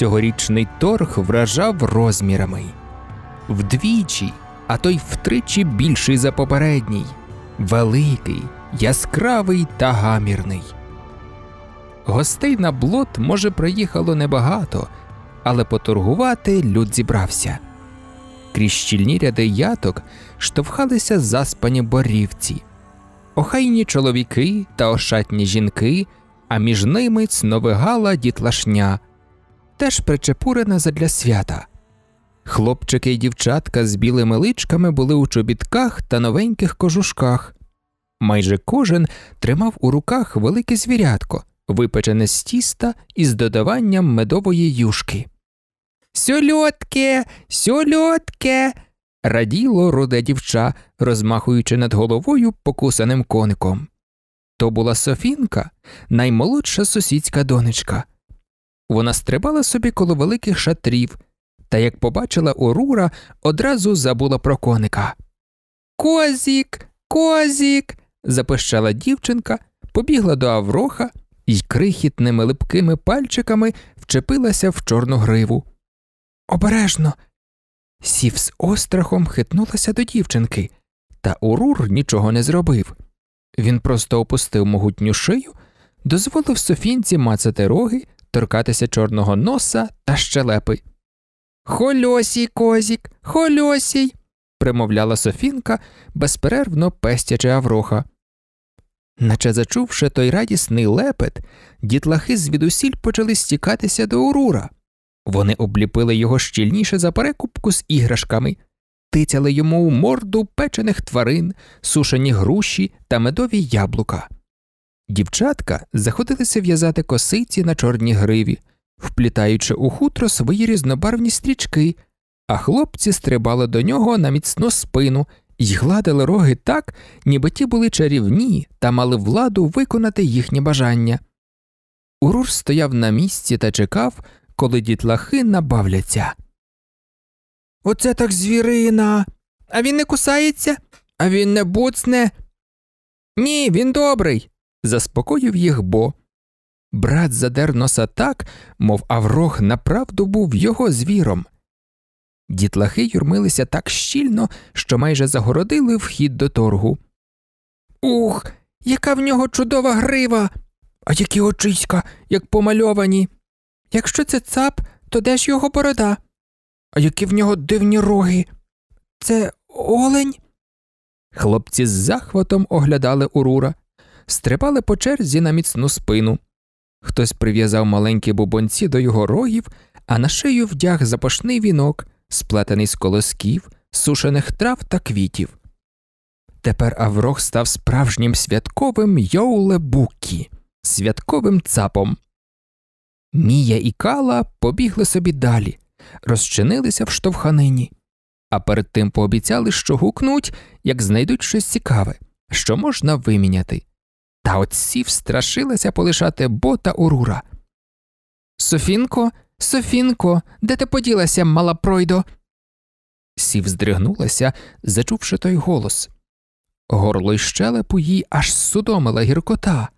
Цьогорічний торг вражав розмірами вдвічі, а то й втричі більший за попередній, великий, яскравий та гамірний. Гостей на блот, може, приїхало небагато, але поторгувати люд зібрався. Крізь щільні ряди яток штовхалися заспані борівці, охайні чоловіки та ошатні жінки, а між ними цновигала дітлашня теж причепурена задля свята. Хлопчики й дівчатка з білими личками були у чобітках та новеньких кожушках. Майже кожен тримав у руках велике звірятко, випечене з тіста із додаванням медової юшки. Сьольотке, сьольотке. раділо руде дівча, розмахуючи над головою покусаним коником. То була Софінка, наймолодша сусідська донечка. Вона стрибала собі коло великих шатрів, та як побачила Урура, одразу забула про коника. Козік, козік. запищала дівчинка, побігла до Авроха і крихітними липкими пальчиками вчепилася в чорну гриву. Обережно. Сів з острахом хитнулася до дівчинки, та Урур нічого не зробив. Він просто опустив могутню шию, дозволив Софінці мацати роги торкатися чорного носа та щелепи. Хольосій козік, хольосій, примовляла Софінка, безперервно пестячи Авроха. Наче зачувши той радісний лепет, дітлахи звідусіль почали стікатися до Урура. Вони обліпили його щільніше за перекупку з іграшками, тицяли йому у морду печених тварин, сушені груші та медові яблука. Дівчатка заходилися в'язати косиці на чорні гриві, вплітаючи у хутро свої різнобарвні стрічки, а хлопці стрибали до нього на міцну спину і гладили роги так, ніби ті були чарівні та мали владу виконати їхні бажання. Урур стояв на місці та чекав, коли дітлахи набавляться. Оце так звірина. А він не кусається, а він не буцне. Ні, він добрий заспокоїв їх бо. Брат задер носа так, мов Аврох направду був його звіром. Дітлахи юрмилися так щільно, що майже загородили вхід до торгу. Ух, яка в нього чудова грива, а які очиська, як помальовані. Якщо це цап, то де ж його борода? А які в нього дивні роги? Це олень? Хлопці з захватом оглядали Урура стрибали по черзі на міцну спину. Хтось прив'язав маленькі бубонці до його рогів, а на шию вдяг запашний вінок, сплетений з колосків, сушених трав та квітів. Тепер Аврох став справжнім святковим Йоулебукі, святковим цапом. Мія і Кала побігли собі далі, розчинилися в штовханині, а перед тим пообіцяли, що гукнуть, як знайдуть щось цікаве, що можна виміняти. Та отці страшилася полишати бота Урура. Софінко, Софінко, де ти поділася, мала пройдо? Сів здригнулася, зачувши той голос. Горло й щелепу їй аж судомила гіркота.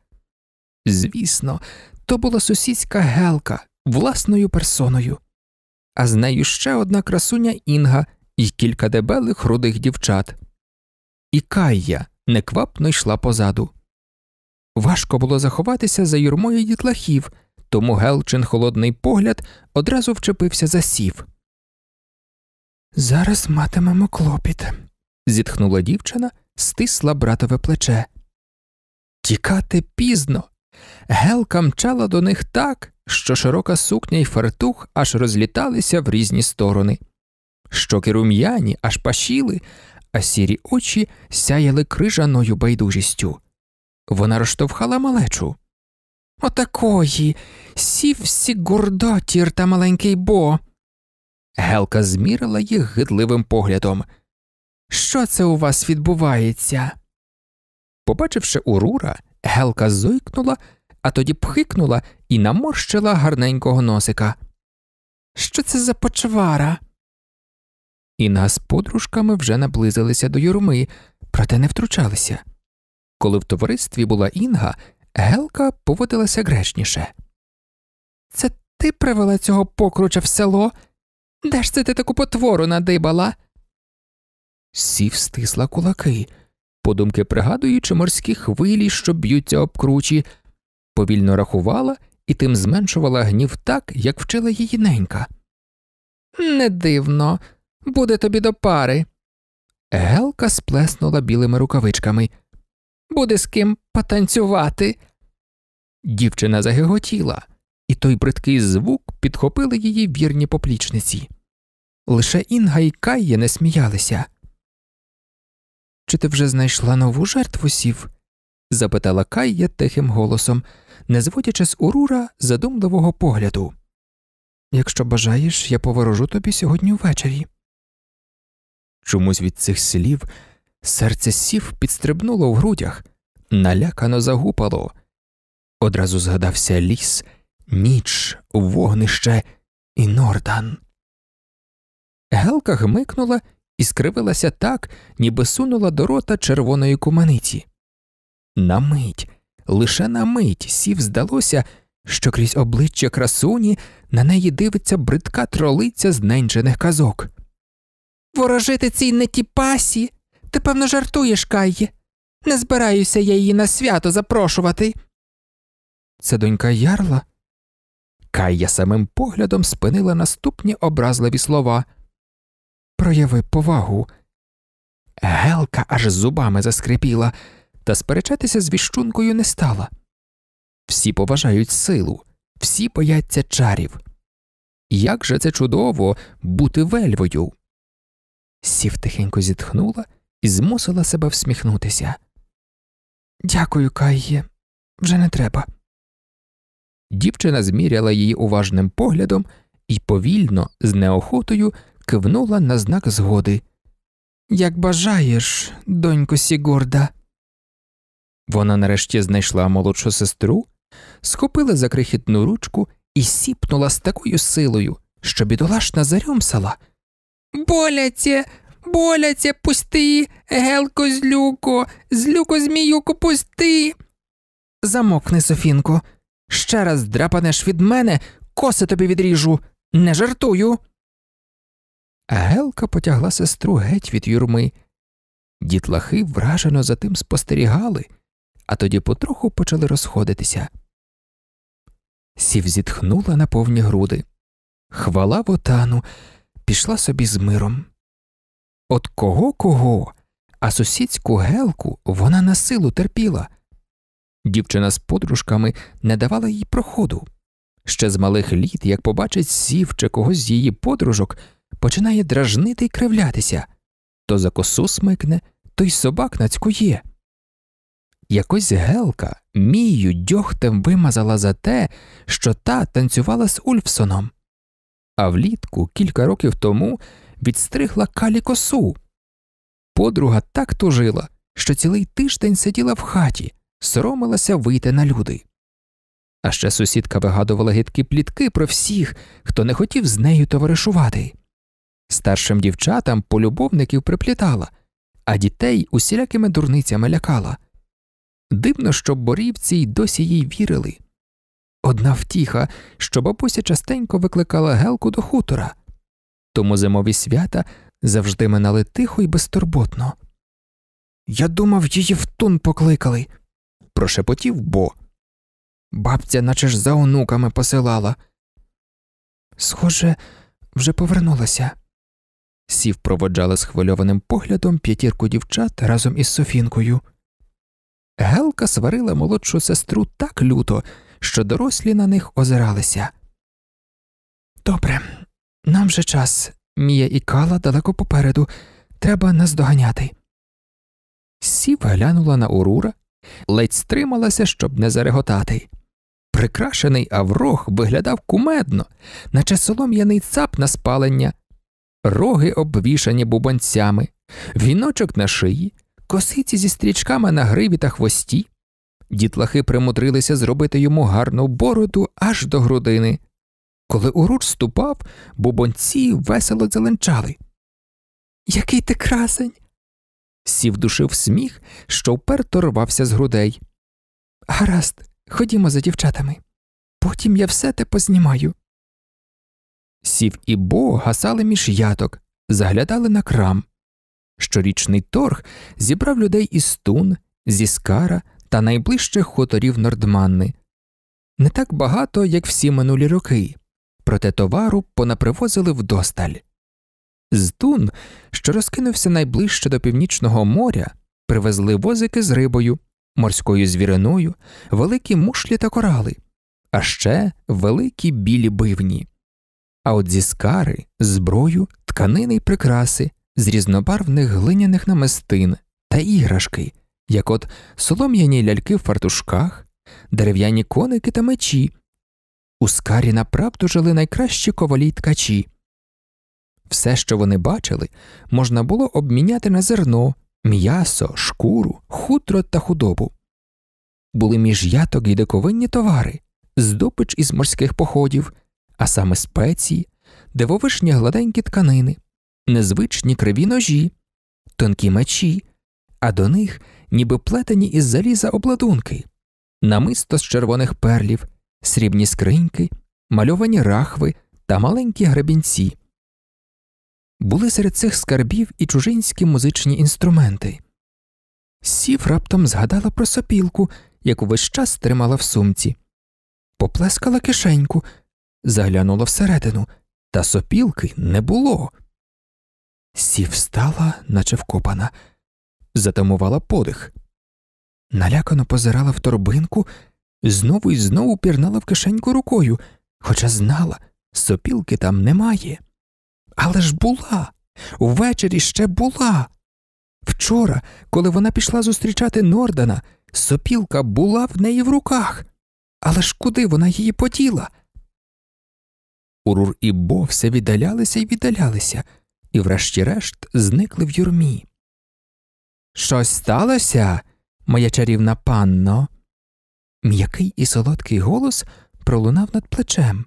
Звісно, то була сусідська гелка власною персоною, а з нею ще одна красуня Інга і кілька дебелих рудих дівчат. І Кайя неквапно йшла позаду. Важко було заховатися за юрмою дітлахів, тому Гелчин холодний погляд одразу вчепився за сів. Зараз матимемо клопіт, зітхнула дівчина, стисла братове плече. Тікати пізно. Гелка мчала до них так, що широка сукня й фартух аж розліталися в різні сторони. Щоки рум'яні аж пашіли, а сірі очі сяяли крижаною байдужістю. Вона розштовхала малечу. Отакої, сівсі гордотір та маленький бо. Гелка змірила їх гидливим поглядом. Що це у вас відбувається? Побачивши урура, Гелка зойкнула, а тоді пхикнула і наморщила гарненького носика. Що це за почвара? Інга з подружками вже наблизилися до юрми, проте не втручалися. Коли в товаристві була Інга, Гелка поводилася грешніше. Це ти привела цього покруча в село? Де ж це ти таку потвору надибала? Сів стисла кулаки, подумки пригадуючи морські хвилі, що б'ються об кручі, повільно рахувала і тим зменшувала гнів так, як вчила її ненька. Не дивно, буде тобі до пари. Гелка сплеснула білими рукавичками буде з ким потанцювати. Дівчина загиготіла, і той бридкий звук підхопили її вірні поплічниці. Лише Інга і Кайє не сміялися. Чи ти вже знайшла нову жертву сів? запитала Кайя тихим голосом, не зводячи з Урура задумливого погляду. Якщо бажаєш, я поворожу тобі сьогодні ввечері. Чомусь від цих слів Серце сів підстрибнуло в грудях, налякано загупало. Одразу згадався ліс, ніч, вогнище і Нордан. Гелка гмикнула і скривилася так, ніби сунула до рота червоної куманиці. На мить, лише на мить сів здалося, що крізь обличчя красуні на неї дивиться бридка тролиця зненчених казок. Ворожити цій нетіпасі. Ти, певно, жартуєш, Кай, Не збираюся я її на свято запрошувати. Це донька ярла. Кайя самим поглядом спинила наступні образливі слова. Прояви повагу. Гелка аж зубами заскрипіла, та сперечатися з віщункою не стала. Всі поважають силу, всі бояться чарів. Як же це чудово бути вельвою. Сів тихенько зітхнула і змусила себе всміхнутися. Дякую, Кайє, вже не треба. Дівчина зміряла її уважним поглядом і повільно, з неохотою, кивнула на знак згоди. Як бажаєш, донько Сігорда. Вона нарешті знайшла молодшу сестру, схопила за крихітну ручку і сіпнула з такою силою, що бідолашна зарюмсала. Боляться, Боляться, пусти, гелко, злюко, злюко, зміюко, пусти. Замовкни, Софінко. Ще раз драпанеш від мене, коси тобі відріжу, не жартую. Гелка потягла сестру геть від юрми. Дітлахи вражено за тим спостерігали, а тоді потроху почали розходитися. Сів зітхнула на повні груди. Хвала вотану, пішла собі з миром. От кого кого, а сусідську гелку вона на силу терпіла. Дівчина з подружками не давала їй проходу. Ще з малих літ, як побачить сів чи когось з її подружок, починає дражнити й кривлятися то за косу смикне, то й собак нацькує. Якось гелка мію дьохтем вимазала за те, що та танцювала з Ульфсоном. А влітку, кілька років тому, відстригла калі косу. Подруга так тужила, що цілий тиждень сиділа в хаті, соромилася вийти на люди. А ще сусідка вигадувала гидкі плітки про всіх, хто не хотів з нею товаришувати. Старшим дівчатам полюбовників приплітала, а дітей усілякими дурницями лякала. Дивно, що борівці й досі їй вірили. Одна втіха, що бабуся частенько викликала гелку до хутора, тому зимові свята завжди минали тихо і безтурботно. Я думав, її в тун покликали, прошепотів бо. Бабця, наче ж за онуками посилала. Схоже, вже повернулася. Сів проводжала схвильованим поглядом п'ятірку дівчат разом із Софінкою. Гелка сварила молодшу сестру так люто, що дорослі на них озиралися. Добре, нам же час. Мія і Кала далеко попереду. Треба наздоганяти. Сів глянула на Урура, ледь стрималася, щоб не зареготати. Прикрашений Аврох виглядав кумедно, наче солом'яний цап на спалення, роги обвішані бубанцями, віночок на шиї, косиці зі стрічками на гриві та хвості. Дітлахи примудрилися зробити йому гарну бороду аж до грудини. Коли уруч ступав, бубонці весело зеленчали. Який ти красень. Сів душив сміх, що вперто рвався з грудей. Гаразд, ходімо за дівчатами. Потім я все те познімаю. Сів і бо гасали між яток, заглядали на крам. Щорічний торг зібрав людей із Тун, зі Скара та найближчих хуторів Нордманни. Не так багато, як всі минулі роки проте товару понапривозили вдосталь. З Тун, що розкинувся найближче до північного моря, привезли возики з рибою, морською звіриною, великі мушлі та корали, а ще великі білі бивні. А от зі скари, зброю, тканини й прикраси, з різнобарвних глиняних намистин та іграшки, як от солом'яні ляльки в фартушках, дерев'яні коники та мечі, у скарі направду жили найкращі ковалі й ткачі. Все, що вони бачили, можна було обміняти на зерно, м'ясо, шкуру, хутро та худобу. Були між'яток і диковинні товари, здобич із морських походів, а саме спеції, дивовишні гладенькі тканини, незвичні криві ножі, тонкі мечі, а до них ніби плетені із заліза обладунки, намисто з червоних перлів срібні скриньки, мальовані рахви та маленькі гребінці. Були серед цих скарбів і чужинські музичні інструменти. Сів раптом згадала про сопілку, яку весь час тримала в сумці, поплескала кишеньку, заглянула всередину, та сопілки не було. Сів стала, наче вкопана, затамувала подих, налякано позирала в торбинку знову і знову пірнала в кишеньку рукою, хоча знала, сопілки там немає. Але ж була, ввечері ще була. Вчора, коли вона пішла зустрічати Нордана, сопілка була в неї в руках. Але ж куди вона її поділа? Урур і Бо все віддалялися і віддалялися, і, врешті-решт, зникли в юрмі. Щось сталося, моя чарівна панно. М'який і солодкий голос пролунав над плечем.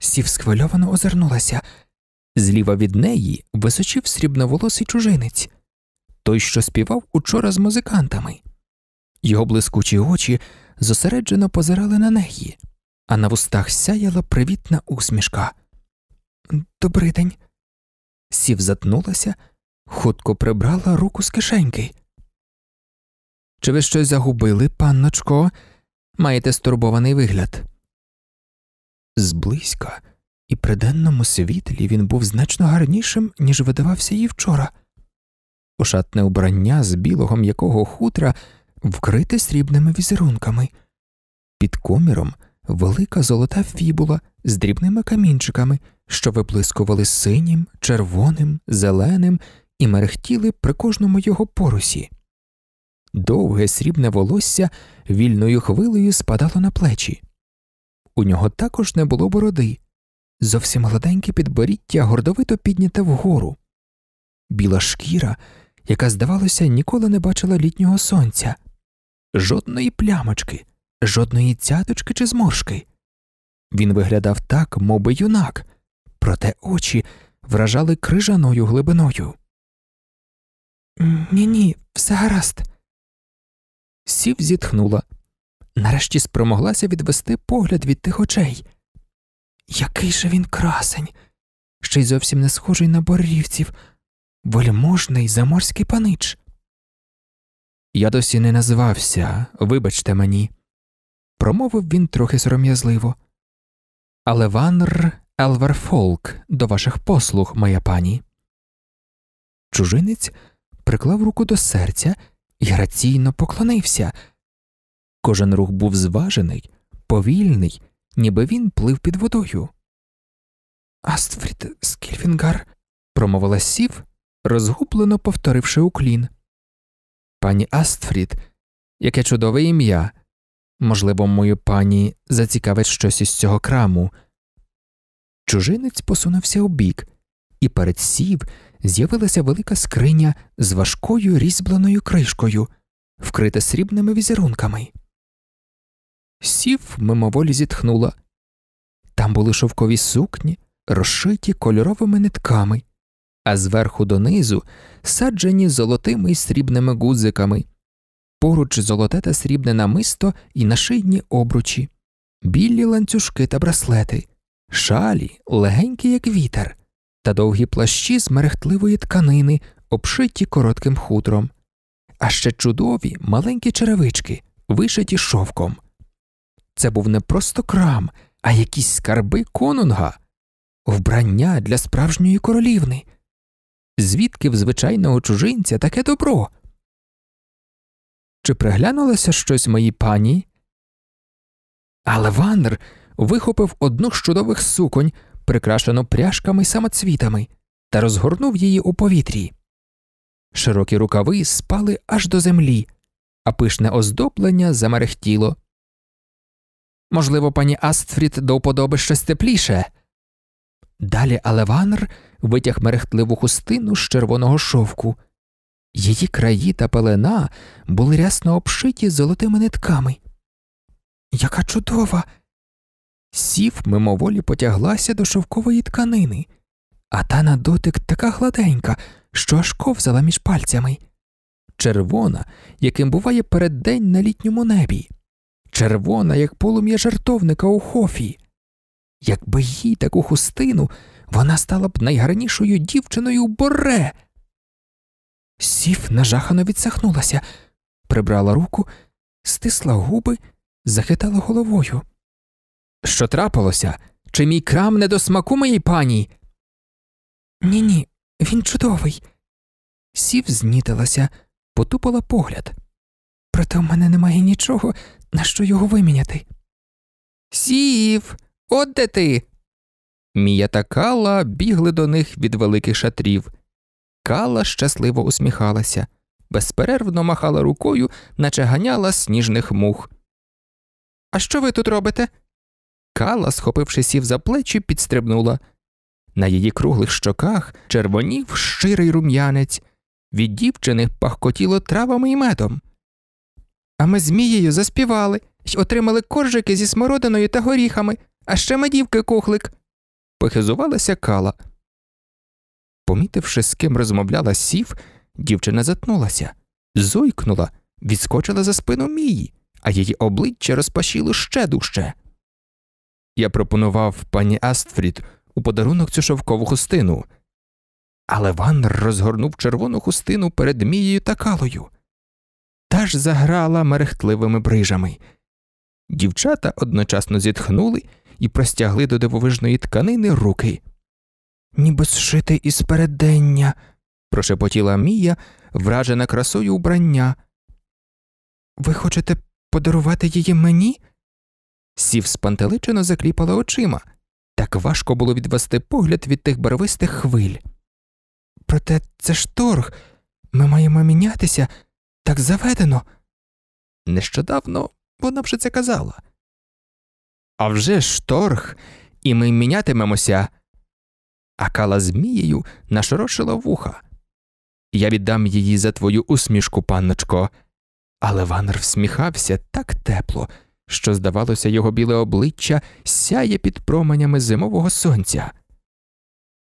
Сів схвильовано озирнулася. Зліва від неї височив срібноволосий чужинець, той, що співав учора з музикантами. Його блискучі очі зосереджено позирали на неї, а на вустах сяяла привітна усмішка. «Добрий день!» Сів затнулася, хутко прибрала руку з кишеньки. Чи ви щось загубили, панночко? Маєте стурбований вигляд. Зблизька і при денному світлі він був значно гарнішим, ніж видавався їй вчора. Ошатне убрання з білого м'якого хутра вкрите срібними візерунками, під коміром велика золота фібула з дрібними камінчиками, що виблискували синім, червоним, зеленим і мерехтіли при кожному його порусі. Довге срібне волосся вільною хвилею спадало на плечі. У нього також не було бороди, зовсім гладеньке підборіття гордовито підняте вгору. Біла шкіра, яка, здавалося, ніколи не бачила літнього сонця, жодної плямочки, жодної цяточки чи зморшки. Він виглядав так, моби юнак, проте очі вражали крижаною глибиною. Ні, ні, все гаразд сів зітхнула. Нарешті спромоглася відвести погляд від тих очей. Який же він красень, ще й зовсім не схожий на борівців, вельможний заморський панич. Я досі не назвався, вибачте мені, промовив він трохи сором'язливо. Але ванр Елверфолк до ваших послуг, моя пані. Чужинець приклав руку до серця і граційно поклонився. Кожен рух був зважений, повільний, ніби він плив під водою. Астфрід Скільфінгар, промовила сів, розгублено повторивши уклін. Пані Астфрід, яке чудове ім'я. Можливо, мою пані зацікавить щось із цього краму. Чужинець посунувся у бік, і перед сів з'явилася велика скриня з важкою різьбленою кришкою, вкрита срібними візерунками. Сів мимоволі зітхнула. Там були шовкові сукні, розшиті кольоровими нитками, а зверху донизу саджені золотими і срібними гудзиками, поруч золоте та срібне намисто і нашийні обручі, білі ланцюжки та браслети, шалі, легенькі, як вітер та довгі плащі з мерехтливої тканини, обшиті коротким хутром, а ще чудові маленькі черевички, вишиті шовком. Це був не просто крам, а якісь скарби конунга, вбрання для справжньої королівни. Звідки в звичайного чужинця таке добро? Чи приглянулося щось моїй пані? Але Ваннер вихопив одну з чудових суконь, прикрашену пряжками самоцвітами, та розгорнув її у повітрі. Широкі рукави спали аж до землі, а пишне оздоблення замерехтіло. Можливо, пані Астфрід до вподоби щось тепліше. Далі Алеванр витяг мерехтливу хустину з червоного шовку. Її краї та пелена були рясно обшиті золотими нитками. Яка чудова, Сів мимоволі потяглася до шовкової тканини, а та на дотик така гладенька, що аж ковзала між пальцями. Червона, яким буває переддень на літньому небі, червона, як полум'я жартовника у хофі. Якби їй таку хустину, вона стала б найгарнішою дівчиною боре. Сів нажахано відсахнулася, прибрала руку, стисла губи, захитала головою. Що трапилося? Чи мій крам не до смаку моїй пані? Ні, ні, він чудовий. Сів знітилася, потупила погляд. Проте в мене немає нічого, на що його виміняти. Сів, от де ти. Мія та Кала бігли до них від великих шатрів. Кала щасливо усміхалася, безперервно махала рукою, наче ганяла сніжних мух. А що ви тут робите? Кала, схопивши сів за плечі, підстрибнула. На її круглих щоках червонів щирий рум'янець, від дівчини пахкотіло травами і медом. А ми змією заспівали й отримали коржики зі смородиною та горіхами, а ще медівки кухлик. Похизувалася Кала. Помітивши, з ким розмовляла сів, дівчина затнулася, зойкнула, відскочила за спину Мії, а її обличчя розпашіло ще дужче. Я пропонував пані Астфрід у подарунок цю шовкову хустину. Але Ван розгорнув червону хустину перед Мією та калою. Та ж заграла мерехтливими брижами. Дівчата одночасно зітхнули і простягли до дивовижної тканини руки. Ніби зшити із переддення, прошепотіла Мія, вражена красою убрання. Ви хочете подарувати її мені? сів спантеличено закліпала очима, так важко було відвести погляд від тих барвистих хвиль. Проте це ж торг, ми маємо мінятися так заведено. Нещодавно вона вже це казала. «А вже ж торг, і ми мінятимемося. А кала Змією нашорошила вуха. Я віддам її за твою усмішку, панночко. Але ваннер всміхався так тепло що, здавалося, його біле обличчя сяє під променями зимового сонця.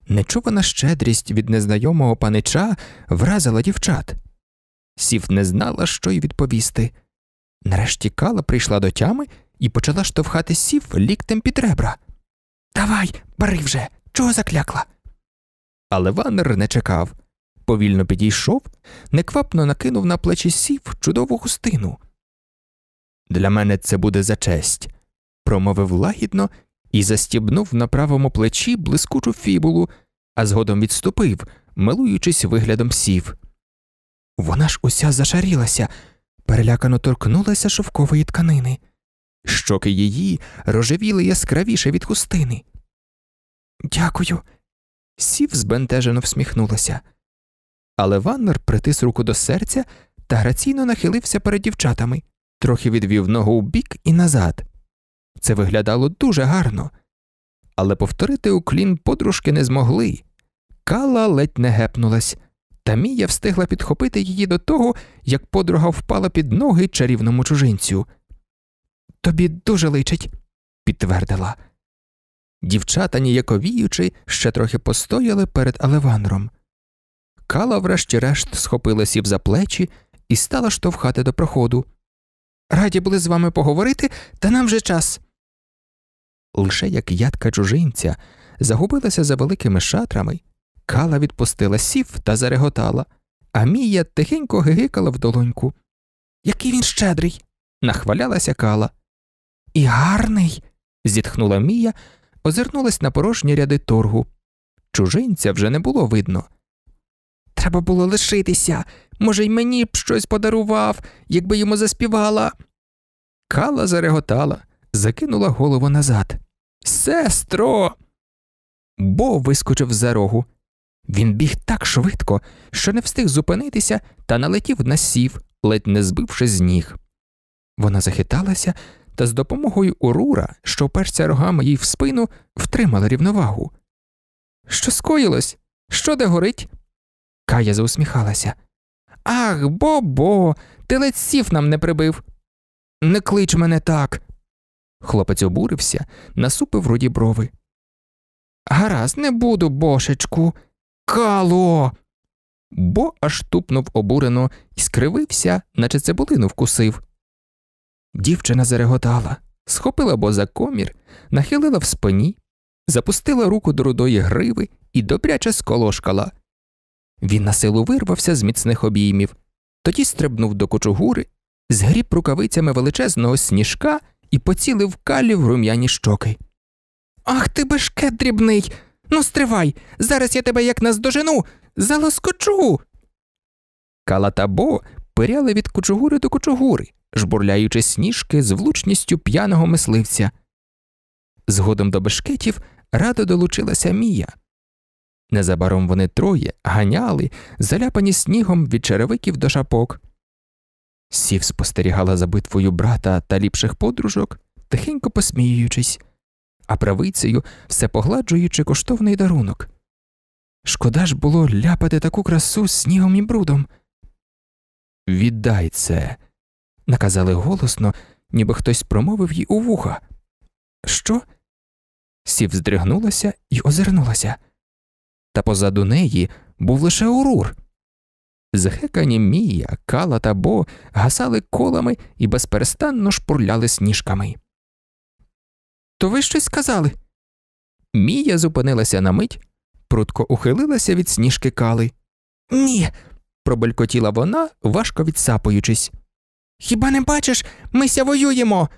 Нечувана щедрість від незнайомого панича вразила дівчат. Сів не знала, що й відповісти. Нарешті Кала прийшла до тями і почала штовхати сів ліктем під ребра. Давай, бери вже, чого заклякла. Але Ваннер не чекав. Повільно підійшов, неквапно накинув на плечі сів чудову хустину. Для мене це буде за честь, промовив лагідно і застібнув на правому плечі блискучу фібулу, а згодом відступив, милуючись виглядом сів. Вона ж уся зашарілася, перелякано торкнулася шовкової тканини. Щоки її рожевіли яскравіше від хустини. Дякую. Сів збентежено всміхнулася. Але Ваннер притис руку до серця та граційно нахилився перед дівчатами трохи відвів ногу вбік і назад. Це виглядало дуже гарно, але повторити уклін подружки не змогли. Кала ледь не гепнулась, та Мія встигла підхопити її до того, як подруга впала під ноги чарівному чужинцю. Тобі дуже личить, підтвердила. Дівчата, ніяковіючи, ще трохи постояли перед Алевандром. Кала, врешті-решт, схопила сів за плечі і стала штовхати до проходу. Раді були з вами поговорити, та нам вже час. Лише як ядка чужинця загубилася за великими шатрами, кала відпустила сів та зареготала, а Мія тихенько гигикала в долоньку. Який він щедрий, нахвалялася кала. І гарний. зітхнула Мія, озирнулась на порожні ряди торгу. Чужинця вже не було видно. Треба було лишитися. Може, й мені б щось подарував, якби йому заспівала. Кала зареготала, закинула голову назад. Сестро. Бо вискочив за рогу. Він біг так швидко, що не встиг зупинитися та налетів на сів, ледь не збивши з ніг. Вона захиталася та з допомогою Урура, що перся рогами їй в спину, втримала рівновагу. Що скоїлось? Що де горить? Кая заусміхалася. Ах, бобо, ти ледь сів нам не прибив. Не клич мене так. Хлопець обурився, насупив руді брови. Гаразд, не буду, бошечку. Кало. Бо аж тупнув обурено і скривився, наче цибулину вкусив. Дівчина зареготала, схопила бо за комір, нахилила в спині, запустила руку до рудої гриви і добряче сколошкала. Він на силу вирвався з міцних обіймів, тоді стрибнув до кочугури, згріб рукавицями величезного сніжка і поцілив калі в рум'яні щоки. Ах ти бешкет дрібний! Ну, стривай! Зараз я тебе як наздожену, залоскочу. Бо пиряли від кочугури до кочугури, жбурляючи сніжки з влучністю п'яного мисливця. Згодом до бешкетів радо долучилася Мія, Незабаром вони троє ганяли, заляпані снігом від черевиків до шапок. Сів спостерігала за битвою брата та ліпших подружок, тихенько посміюючись, а правицею все погладжуючи коштовний дарунок. Шкода ж було ляпати таку красу снігом і брудом. Віддай це, наказали голосно, ніби хтось промовив їй у вуха. Що? Сів здригнулася і озирнулася та позаду неї був лише урур. Згекані Мія, Кала та Бо гасали колами і безперестанно шпурляли сніжками. То ви щось сказали? Мія зупинилася на мить, прутко ухилилася від сніжки кали. Ні. пробелькотіла вона, важко відсапуючись. Хіба не бачиш, мися воюємо?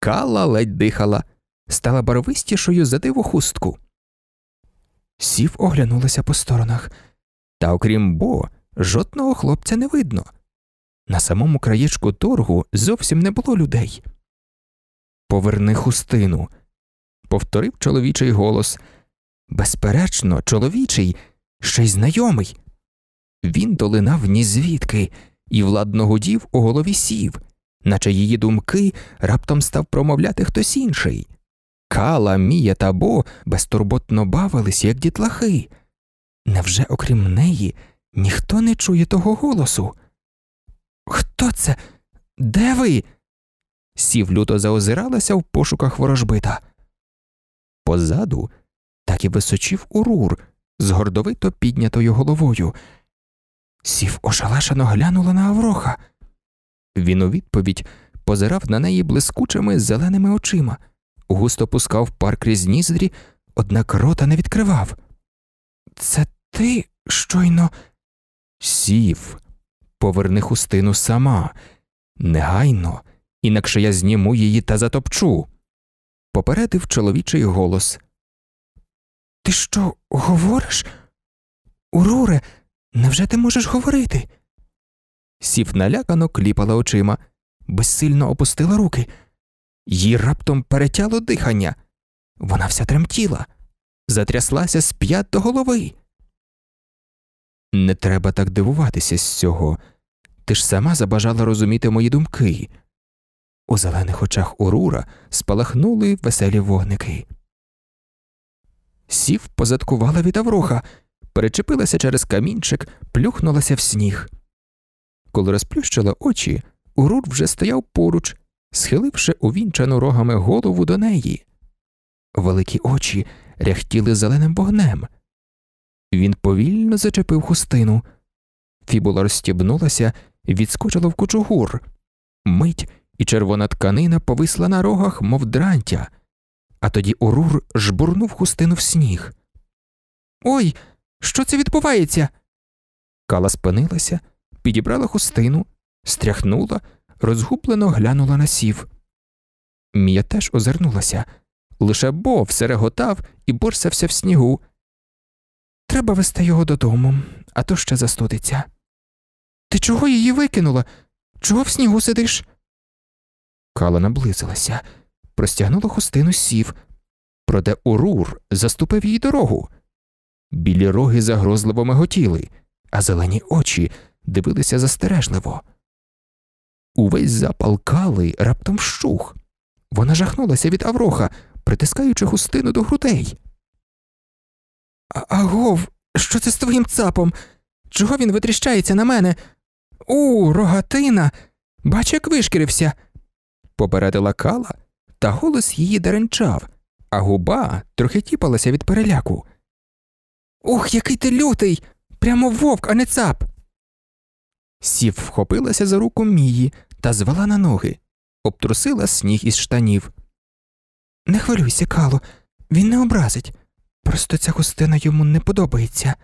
Кала ледь дихала, стала барвистішою за диву хустку сів оглянулася по сторонах, та окрім бо, жодного хлопця не видно. На самому краєчку торгу зовсім не було людей. Поверни хустину, повторив чоловічий голос. Безперечно, чоловічий, ще й знайомий. Він долинав ні звідки, і владно гудів у голові сів, наче її думки раптом став промовляти хтось інший. Кала, Мія та Бо безтурботно бавились, як дітлахи. Невже, окрім неї, ніхто не чує того голосу? Хто це? Де ви? Сів люто заозиралася в пошуках ворожбита. Позаду так і височів урур, з гордовито піднятою головою. Сів ошалашено глянула на Авроха. Він у відповідь позирав на неї блискучими зеленими очима густо пускав пар крізь ніздрі, однак рота не відкривав. Це ти щойно сів, поверни хустину сама, негайно, інакше я зніму її та затопчу. Попередив чоловічий голос. Ти що говориш? Уруре, невже ти можеш говорити? Сів налякано кліпала очима, безсильно опустила руки. Їй раптом перетяло дихання. Вона вся тремтіла, затряслася з п'ят до голови. Не треба так дивуватися з цього. Ти ж сама забажала розуміти мої думки. У зелених очах Урура спалахнули веселі вогники. Сів позадкувала від Авроха, перечепилася через камінчик, плюхнулася в сніг. Коли розплющила очі, Урур вже стояв поруч, схиливши увінчану рогами голову до неї. Великі очі ряхтіли зеленим вогнем. Він повільно зачепив хустину. Фібула розстібнулася і відскочила в кучугур. Мить і червона тканина повисла на рогах, мов дрантя, а тоді Урур жбурнув хустину в сніг. Ой, що це відбувається? Кала спинилася, підібрала хустину, стряхнула розгублено глянула на сів. Мія теж озирнулася, лише Бо всереготав і борсався в снігу. Треба вести його додому, а то ще застудиться. Ти чого її викинула? Чого в снігу сидиш? Кала наблизилася, простягнула хустину сів, проте Урур заступив їй дорогу. Білі роги загрозливо миготіли, а зелені очі дивилися застережливо. Увесь запал калий раптом вщух. Вона жахнулася від Авроха, притискаючи хустину до грудей. Агов, що це з твоїм цапом? Чого він витріщається на мене? У, рогатина. Бач, як вишкірився. Попередила кала, та голос її деренчав, а губа трохи тіпалася від переляку. Ох, який ти лютий! Прямо вовк, а не цап сів вхопилася за руку Мії та звела на ноги, обтрусила сніг із штанів. Не хвилюйся, Кало, він не образить. Просто ця хустина йому не подобається.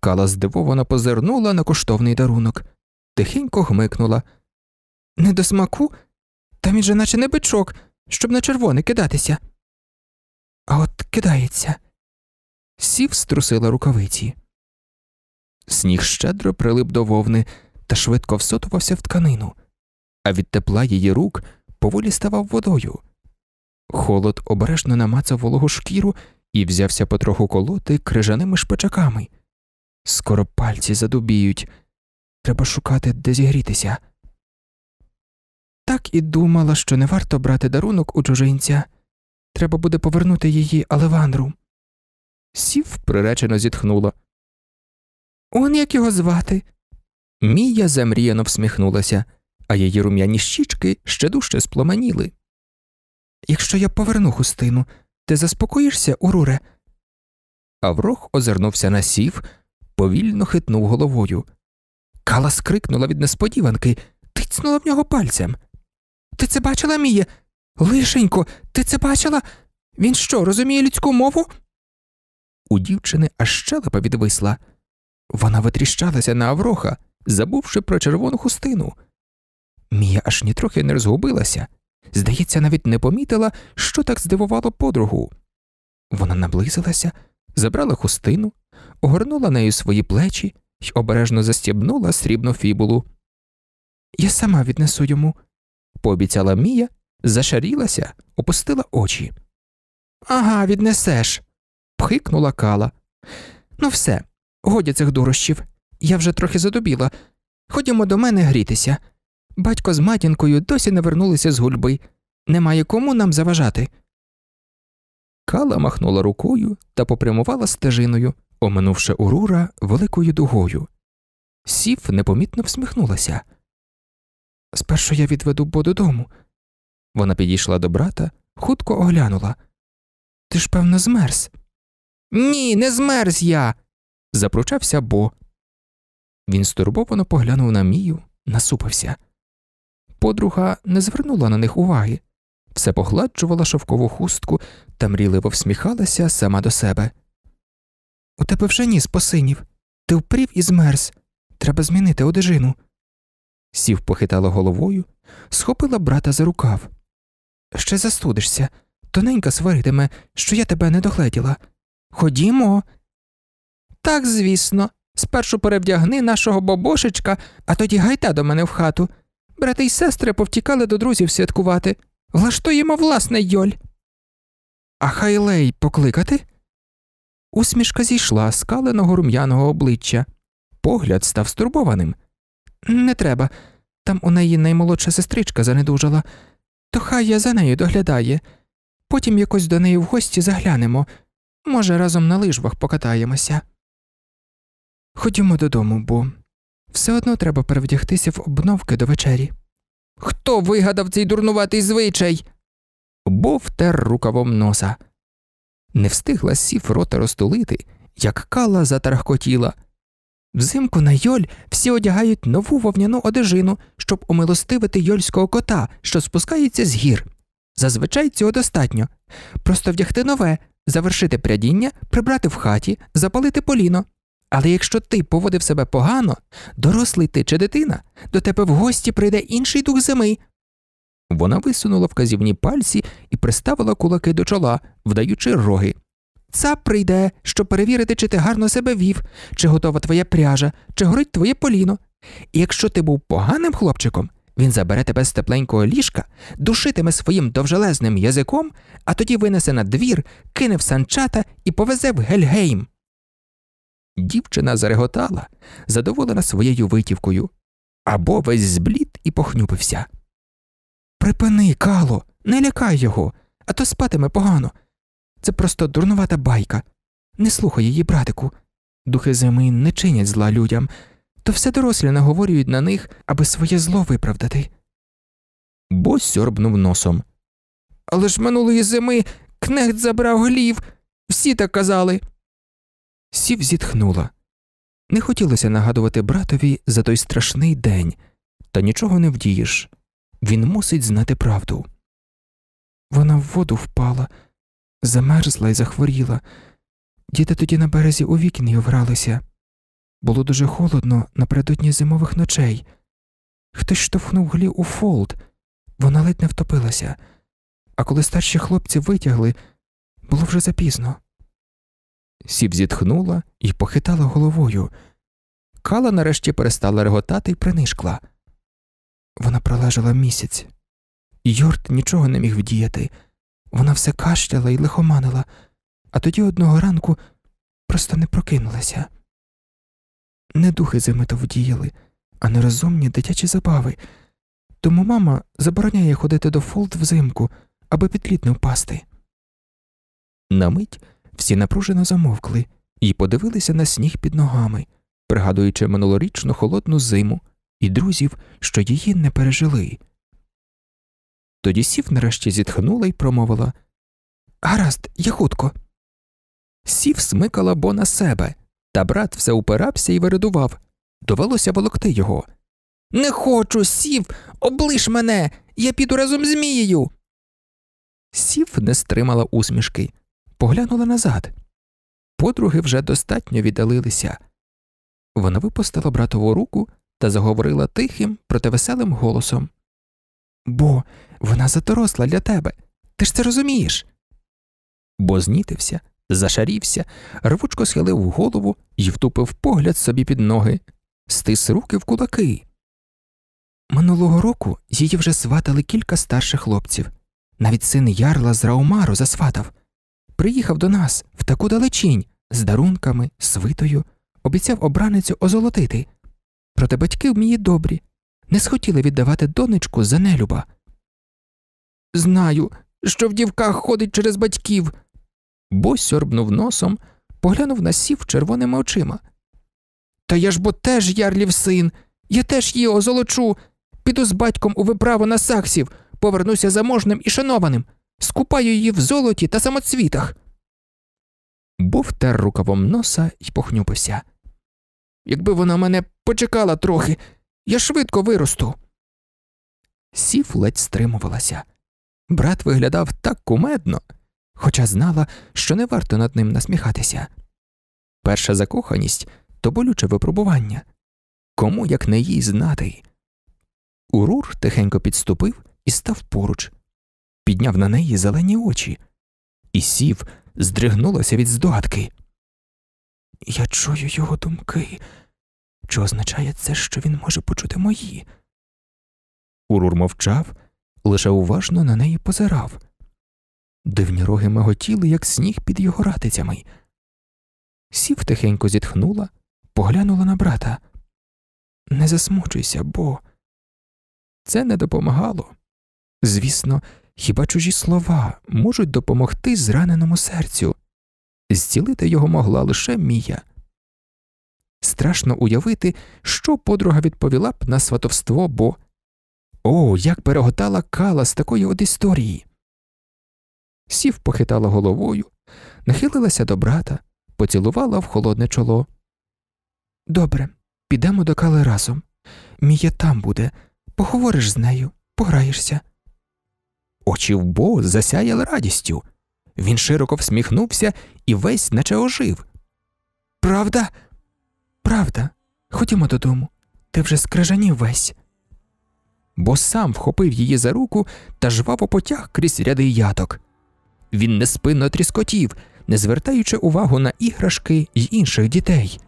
Кала здивовано позирнула на коштовний дарунок, тихенько гмикнула. Не до смаку, та він же наче не бичок, щоб на червоне кидатися. А от кидається. Сів струсила рукавиці. Сніг щедро прилип до вовни та швидко всотувався в тканину, а від тепла її рук поволі ставав водою. Холод обережно намацав вологу шкіру і взявся потроху колоти крижаними шпичаками. Скоро пальці задубіють. Треба шукати, де зігрітися. Так і думала, що не варто брати дарунок у чужинця. Треба буде повернути її Алевандру. Сів приречено зітхнула. Он як його звати. Мія замріяно всміхнулася, а її рум'яні щічки ще дужче спламаніли. Якщо я поверну хустину, ти заспокоїшся, Уруре? Аврох озирнувся на сів, повільно хитнув головою. Кала скрикнула від несподіванки, тицнула в нього пальцем. Ти це бачила, Міє? Лишенько, ти це бачила? Він що, розуміє людську мову? У дівчини аж щелепа відвисла. Вона витріщалася на Авроха, забувши про червону хустину. Мія аж нітрохи не розгубилася, здається, навіть не помітила, що так здивувало подругу. Вона наблизилася, забрала хустину, огорнула нею свої плечі й обережно застібнула срібну фібулу. Я сама віднесу йому, пообіцяла Мія, зашарілася, опустила очі. Ага, віднесеш. пхикнула Кала. Ну, все, Годі цих дурощів, я вже трохи задубіла. Ходімо до мене грітися. Батько з матінкою досі не вернулися з гульби. Немає кому нам заважати. Кала махнула рукою та попрямувала стежиною, оминувши Урура великою дугою. Сів непомітно всміхнулася. Спершу я відведу бо додому. Вона підійшла до брата, хутко оглянула. Ти ж, певно, змерз. Ні, не змерз я. Запручався, бо. Він стурбовано поглянув на Мію, насупився. Подруга не звернула на них уваги, все погладжувала шовкову хустку та мріливо всміхалася сама до себе. У тебе вже ніс посинів. Ти впрів і змерз. Треба змінити одежину. Сів похитала головою, схопила брата за рукав. Ще застудишся, тоненька сваритиме, що я тебе не догледіла. Ходімо, так, звісно, спершу перевдягни нашого бобошечка, а тоді гайда до мене в хату. Брати й сестри повтікали до друзів святкувати. Влаштуємо власне Йоль. А хайлей покликати? Усмішка зійшла з каленого рум'яного обличчя. Погляд став стурбованим. Не треба. Там у неї наймолодша сестричка занедужала, то хай я за нею доглядає. Потім якось до неї в гості заглянемо. Може, разом на лижвах покатаємося. Ходімо додому, бо все одно треба перевдягтися в обновки до вечері. Хто вигадав цей дурнуватий звичай? Бо втер рукавом носа. Не встигла сів рота розтулити, як кала затарахкотіла. Взимку на Йоль всі одягають нову вовняну одежину, щоб умилостивити йольського кота, що спускається з гір. Зазвичай цього достатньо. Просто вдягти нове, завершити прядіння, прибрати в хаті, запалити поліно. Але якщо ти поводив себе погано, дорослий ти чи дитина, до тебе в гості прийде інший дух зими. Вона висунула вказівні пальці і приставила кулаки до чола, вдаючи роги. Цап прийде, щоб перевірити, чи ти гарно себе вів, чи готова твоя пряжа, чи горить твоє поліно. І якщо ти був поганим хлопчиком, він забере тебе з тепленького ліжка, душитиме своїм довжелезним язиком, а тоді винесе на двір, кине в санчата і повезе в Гельгейм. Дівчина зареготала, задоволена своєю витівкою, або весь зблід і похнюпився. Припини, Кало, не лякай його, а то спатиме погано. Це просто дурнувата байка. Не слухай її, братику. Духи зими не чинять зла людям, то все дорослі наговорюють на них, аби своє зло виправдати. Бо сьорбнув носом. Але ж минулої зими кнехт забрав глів, всі так казали сів зітхнула. Не хотілося нагадувати братові за той страшний день, та нічого не вдієш. Він мусить знати правду. Вона в воду впала, замерзла і захворіла. Діти тоді на березі у вікні гралися. Було дуже холодно напередодні зимових ночей. Хтось штовхнув глі у фолд, вона ледь не втопилася, а коли старші хлопці витягли, було вже запізно. Сів зітхнула і похитала головою. Кала нарешті перестала реготати і принишкла. Вона пролежала місяць, Йорт нічого не міг вдіяти. Вона все кашляла і лихоманила, а тоді одного ранку просто не прокинулася. Не духи зими то вдіяли, а нерозумні дитячі забави. Тому мама забороняє ходити до Фолд взимку, аби під лід не впасти. На мить всі напружено замовкли і подивилися на сніг під ногами, пригадуючи минулорічну холодну зиму і друзів, що її не пережили. Тоді сів нарешті зітхнула і промовила Гаразд, я хутко. Сів смикала бо на себе, та брат все упирався і виридував. Довелося волокти його. Не хочу, сів, облиш мене, я піду разом з Мією. Сів не стримала усмішки поглянула назад. Подруги вже достатньо віддалилися. Вона випустила братову руку та заговорила тихим, проте веселим голосом Бо вона заторосла для тебе. Ти ж це розумієш. Бо знітився, зашарівся, рвучко схилив голову і втупив погляд собі під ноги, стис руки в кулаки. Минулого року її вже сватали кілька старших хлопців, навіть син ярла з Раумару засватав приїхав до нас в таку далечінь з дарунками, свитою, обіцяв обраницю озолотити. Проте батьки мої добрі, не схотіли віддавати донечку за нелюба. Знаю, що в дівках ходить через батьків. Бо сьорбнув носом, поглянув на сів червоними очима. Та я ж бо теж ярлів син, я теж її озолочу, піду з батьком у виправу на саксів, повернуся заможним і шанованим скупаю її в золоті та самоцвітах. Був тер рукавом носа і похнюпився. Якби вона мене почекала трохи, я швидко виросту. Сів ледь стримувалася. Брат виглядав так кумедно, хоча знала, що не варто над ним насміхатися. Перша закоханість то болюче випробування. Кому як не їй знати. Урур тихенько підступив і став поруч, підняв на неї зелені очі і сів, здригнулася від здогадки. Я чую його думки, чи означає це, що він може почути мої? Урур мовчав, лише уважно на неї позирав. Дивні роги миготіли, як сніг під його ратицями. Сів тихенько зітхнула, поглянула на брата. Не засмучуйся, бо це не допомагало. Звісно, Хіба чужі слова можуть допомогти зраненому серцю? Зцілити його могла лише Мія. Страшно уявити, що подруга відповіла б на сватовство, бо о, як переготала Кала з такої от історії. Сів похитала головою, нахилилася до брата, поцілувала в холодне чоло. Добре, підемо до Кали разом. Мія там буде, поговориш з нею, пограєшся. Очі в Бо засяяли радістю. Він широко всміхнувся і весь наче ожив. Правда, правда, ходімо додому. Ти вже скрижанів весь. Бо сам вхопив її за руку та жваво потяг крізь ряди яток. Він неспинно тріскотів, не звертаючи увагу на іграшки й інших дітей.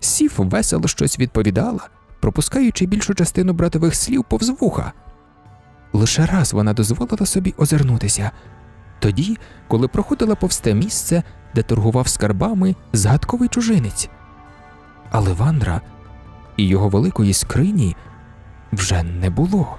Сів весело щось відповідала, пропускаючи більшу частину братових слів повз вуха. Лише раз вона дозволила собі озирнутися. Тоді, коли проходила повз те місце, де торгував скарбами згадковий чужинець. Але Вандра і його великої скрині вже не було.